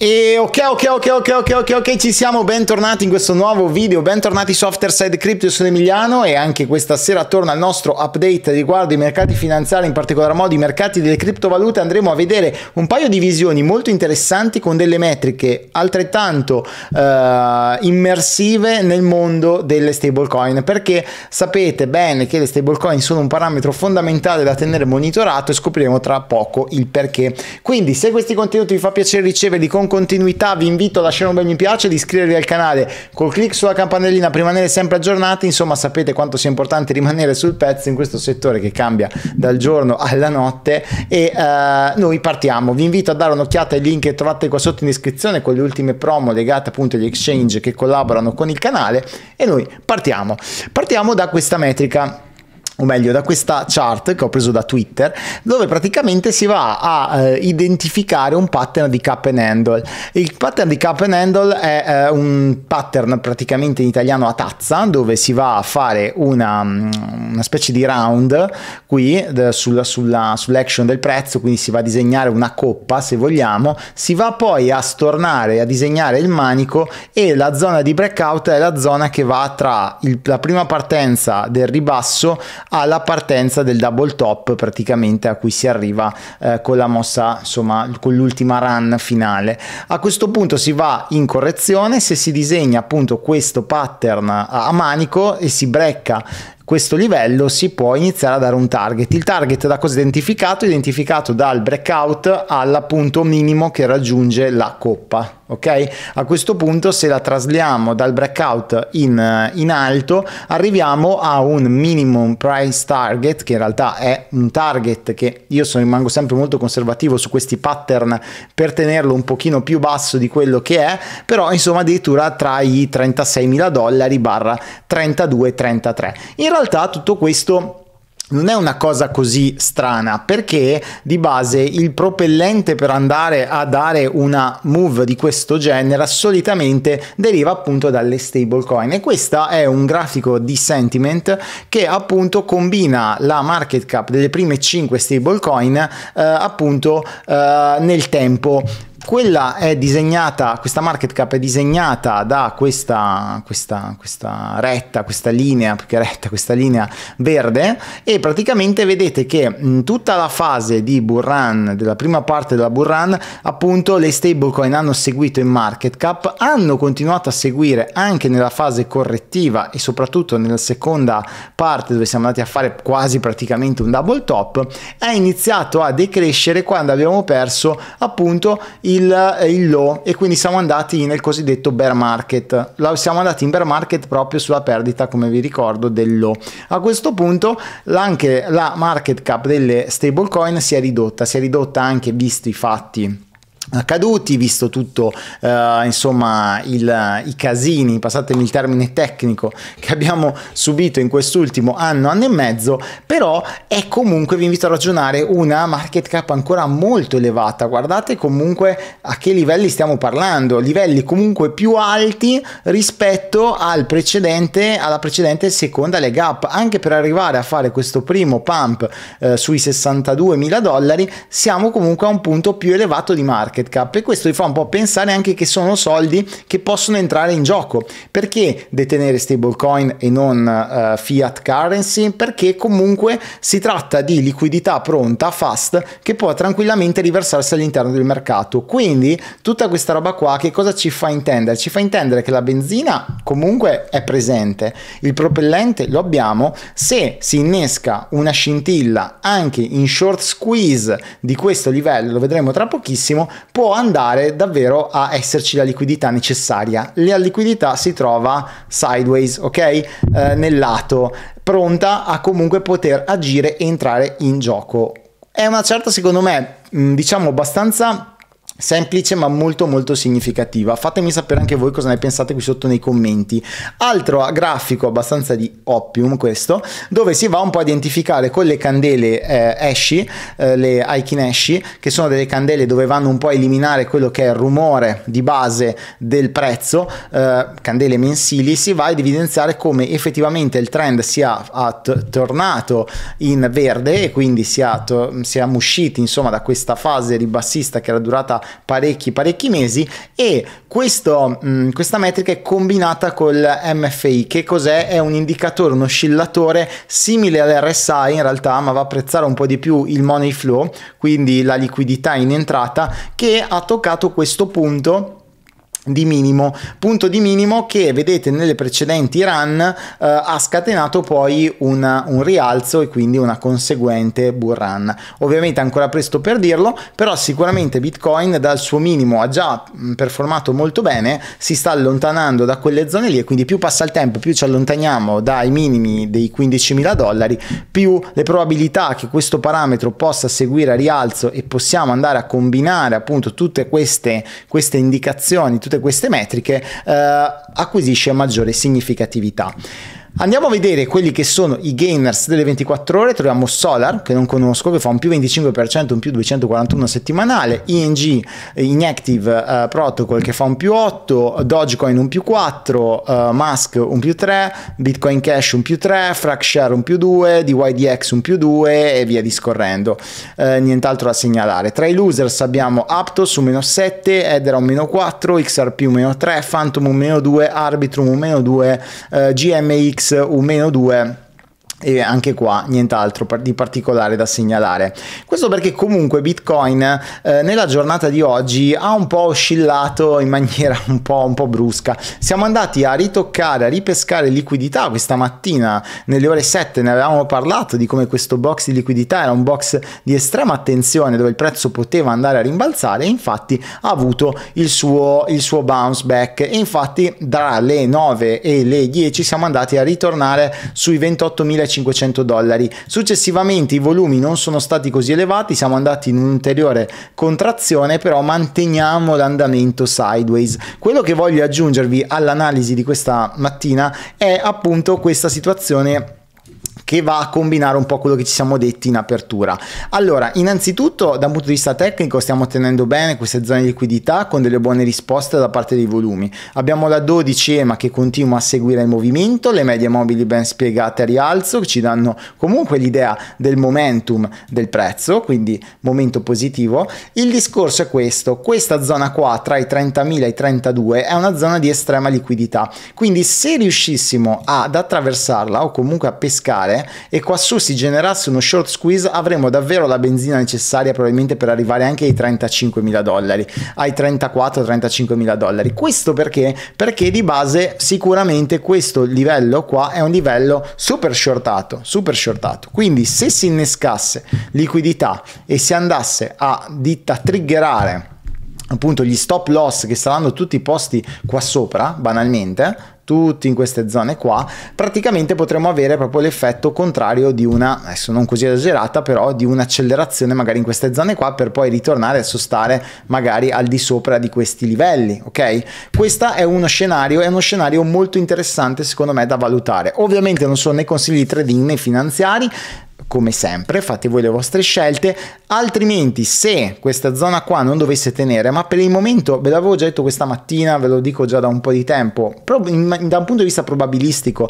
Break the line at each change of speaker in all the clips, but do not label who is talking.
E ok, ok, ok, ok, ok, ok, ok, ci siamo, bentornati in questo nuovo video, bentornati su Afterside Crypto, io sono Emiliano e anche questa sera torna il nostro update riguardo i mercati finanziari, in particolar modo i mercati delle criptovalute, andremo a vedere un paio di visioni molto interessanti con delle metriche altrettanto eh, immersive nel mondo delle stablecoin, perché sapete bene che le stablecoin sono un parametro fondamentale da tenere monitorato e scopriremo tra poco il perché. Quindi se questi contenuti vi fa piacere riceverli con continuità vi invito a lasciare un bel mi piace e di iscrivervi al canale col clic sulla campanellina per rimanere sempre aggiornati insomma sapete quanto sia importante rimanere sul pezzo in questo settore che cambia dal giorno alla notte e uh, noi partiamo vi invito a dare un'occhiata ai link che trovate qua sotto in descrizione con le ultime promo legate appunto agli exchange che collaborano con il canale e noi partiamo partiamo da questa metrica o meglio da questa chart che ho preso da Twitter, dove praticamente si va a eh, identificare un pattern di cap and handle. Il pattern di cap and handle è eh, un pattern praticamente in italiano a tazza, dove si va a fare una, mm, una specie di round qui sulla, sulla, sull'action del prezzo, quindi si va a disegnare una coppa se vogliamo, si va poi a stornare, a disegnare il manico e la zona di breakout è la zona che va tra il, la prima partenza del ribasso alla partenza del double top praticamente a cui si arriva eh, con la mossa, insomma, con l'ultima run finale. A questo punto si va in correzione, se si disegna appunto questo pattern a manico e si brecca questo livello si può iniziare a dare un target. Il target da cosa identificato? Identificato dal breakout all'appunto minimo che raggiunge la coppa ok? A questo punto se la trasliamo dal breakout in, eh, in, alto arriviamo a un minimum price target che in realtà è un target che io sono, rimango sempre molto conservativo su questi pattern per tenerlo un pochino più basso di quello che è però insomma addirittura tra i 36 mila dollari barra 32 33 in realtà tutto questo non è una cosa così strana perché di base il propellente per andare a dare una move di questo genere solitamente deriva appunto dalle stablecoin e questo è un grafico di sentiment che appunto combina la market cap delle prime 5 stablecoin eh, appunto eh, nel tempo quella è disegnata, questa market cap è disegnata da questa, questa, questa retta, questa linea, perché retta, questa linea verde e praticamente vedete che in tutta la fase di bull run, della prima parte della bull run, appunto le stablecoin hanno seguito in market cap, hanno continuato a seguire anche nella fase correttiva e soprattutto nella seconda parte dove siamo andati a fare quasi praticamente un double top, è iniziato a decrescere quando abbiamo perso appunto il il, eh, il low e quindi siamo andati nel cosiddetto bear market. La, siamo andati in bear market proprio sulla perdita, come vi ricordo, del low. A questo punto anche la market cap delle stablecoin si è ridotta, si è ridotta anche visti i fatti accaduti, visto tutto eh, insomma il, i casini, passatemi il termine tecnico, che abbiamo subito in quest'ultimo anno, anno e mezzo, però è comunque, vi invito a ragionare, una market cap ancora molto elevata, guardate comunque a che livelli stiamo parlando, livelli comunque più alti rispetto al precedente, alla precedente seconda leg up, anche per arrivare a fare questo primo pump eh, sui 62 mila dollari, siamo comunque a un punto più elevato di market market cap e questo vi fa un po' pensare anche che sono soldi che possono entrare in gioco. Perché detenere stablecoin e non uh, fiat currency? Perché comunque si tratta di liquidità pronta, fast, che può tranquillamente riversarsi all'interno del mercato. Quindi tutta questa roba qua che cosa ci fa intendere? Ci fa intendere che la benzina comunque è presente, il propellente lo abbiamo, se si innesca una scintilla anche in short squeeze di questo livello, lo vedremo tra pochissimo, può andare davvero a esserci la liquidità necessaria. La liquidità si trova sideways, ok? Eh, nel lato, pronta a comunque poter agire e entrare in gioco. È una certa, secondo me, mm, diciamo abbastanza semplice ma molto molto significativa fatemi sapere anche voi cosa ne pensate qui sotto nei commenti altro grafico abbastanza di oppium questo dove si va un po' a identificare con le candele eh, eshi eh, le aikin eshi che sono delle candele dove vanno un po' a eliminare quello che è il rumore di base del prezzo eh, candele mensili si va ad evidenziare come effettivamente il trend sia tornato in verde e quindi siamo usciti insomma da questa fase ribassista che era durata parecchi parecchi mesi e questo, mh, mm, questa metrica è combinata col MFI che cos'è? È un indicatore, un oscillatore simile all'RSI in realtà ma va a apprezzare un po' di più il money flow quindi la liquidità in entrata che ha toccato questo punto di minimo, punto di minimo che vedete nelle precedenti run eh, ha scatenato poi una, un rialzo e quindi una conseguente bull run. Ovviamente ancora presto per dirlo, però sicuramente Bitcoin dal suo minimo ha già performato molto bene, si sta allontanando da quelle zone lì e quindi più passa il tempo, più ci allontaniamo dai minimi dei 15.000 dollari, più le probabilità che questo parametro possa seguire a rialzo e possiamo andare a combinare appunto tutte queste, queste indicazioni, tutte tutte queste metriche eh, acquisisce maggiore significatività. Andiamo a vedere quelli che sono i gainers delle 24 ore, troviamo Solar che non conosco che fa un più 25%, un più 241 settimanale, ING eh, Inactive uh, Protocol che fa un più 8, Dogecoin un più 4, uh, eh, Musk un più 3, Bitcoin Cash un più 3, Fracshare un più 2, DYDX un più 2 e via discorrendo. Uh, nient'altro da segnalare. Tra i losers abbiamo Aptos un meno 7, Edera un meno 4, XRP un meno 3, Phantom un meno 2, Arbitrum un meno 2, GMX x un meno 2 e anche qua nient'altro di particolare da segnalare. Questo perché comunque Bitcoin eh, nella giornata di oggi ha un po' oscillato in maniera un po', un po', brusca. Siamo andati a ritoccare, a ripescare liquidità questa mattina nelle ore 7 ne avevamo parlato di come questo box di liquidità era un box di estrema attenzione dove il prezzo poteva andare a rimbalzare e infatti ha avuto il suo, il suo bounce back e infatti tra le 9 e le 10 siamo andati a ritornare sui 28.000 3.500 dollari. Successivamente i volumi non sono stati così elevati, siamo andati in un'ulteriore contrazione, però manteniamo l'andamento sideways. Quello che voglio aggiungervi all'analisi di questa mattina è appunto questa situazione che va a combinare un po' quello che ci siamo detti in apertura. Allora, innanzitutto da un punto di vista tecnico stiamo tenendo bene queste zone di liquidità con delle buone risposte da parte dei volumi. Abbiamo la 12 EMA che continua a seguire il movimento, le medie mobili ben spiegate a rialzo che ci danno comunque l'idea del momentum del prezzo, quindi momento positivo. Il discorso è questo, questa zona qua tra i 30.000 e i 32 è una zona di estrema liquidità, quindi se riuscissimo ad attraversarla o comunque a pescare e quassù si generasse uno short squeeze avremmo davvero la benzina necessaria probabilmente per arrivare anche ai 35 mila dollari, ai 34-35 mila dollari. Questo perché? Perché di base sicuramente questo livello qua è un livello super shortato, super shortato. Quindi se si innescasse liquidità e si andasse a, ditta, triggerare appunto gli stop loss che saranno tutti posti qua sopra banalmente tutti in queste zone qua, praticamente potremmo avere proprio l'effetto contrario di una, adesso non così esagerata, però di un'accelerazione magari in queste zone qua per poi ritornare a sostare magari al di sopra di questi livelli, ok? Questo è uno scenario, è uno scenario molto interessante secondo me da valutare. Ovviamente non sono né consigli di trading né finanziari, come sempre, fate voi le vostre scelte, altrimenti se questa zona qua non dovesse tenere, ma per il momento ve l'avevo già detto questa mattina, ve lo dico già da un po' di tempo, da un punto di vista probabilistico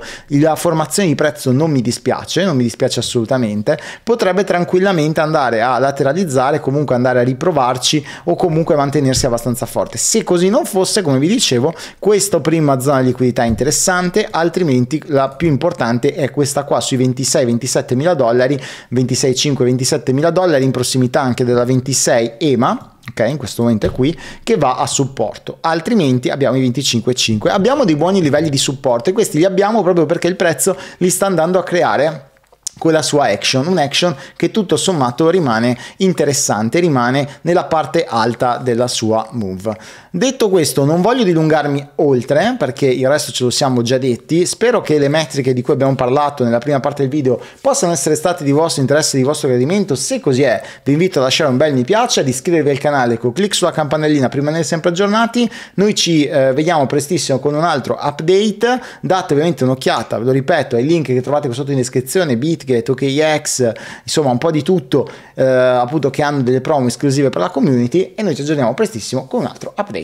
la formazione di prezzo non mi dispiace, non mi dispiace assolutamente, potrebbe tranquillamente andare a lateralizzare, comunque andare a riprovarci o comunque mantenersi abbastanza forte. Se così non fosse, come vi dicevo, questa prima zona di liquidità è interessante, altrimenti la più importante è questa qua sui 26-27 mila dollari dollari, 26,5-27 mila dollari, in prossimità anche della 26 EMA, ok? In questo momento è qui, che va a supporto, altrimenti abbiamo i 25,5. Abbiamo dei buoni livelli di supporto e questi li abbiamo proprio perché il prezzo li sta andando a creare quella sua action, un'action che tutto sommato rimane interessante, rimane nella parte alta della sua move. Detto questo, non voglio dilungarmi oltre perché il resto ce lo siamo già detti. Spero che le metriche di cui abbiamo parlato nella prima parte del video possano essere state di vostro interesse e di vostro gradimento. Se così è, vi invito a lasciare un bel mi piace, ad iscrivervi al canale con clic sulla campanellina per rimanere sempre aggiornati. Noi ci eh, vediamo prestissimo con un altro update. Date ovviamente un'occhiata, ve lo ripeto, ai link che trovate qua sotto in descrizione, BitGate, OKX, insomma un po' di tutto eh, appunto che hanno delle promo esclusive per la community e noi ci aggiorniamo prestissimo con un altro update.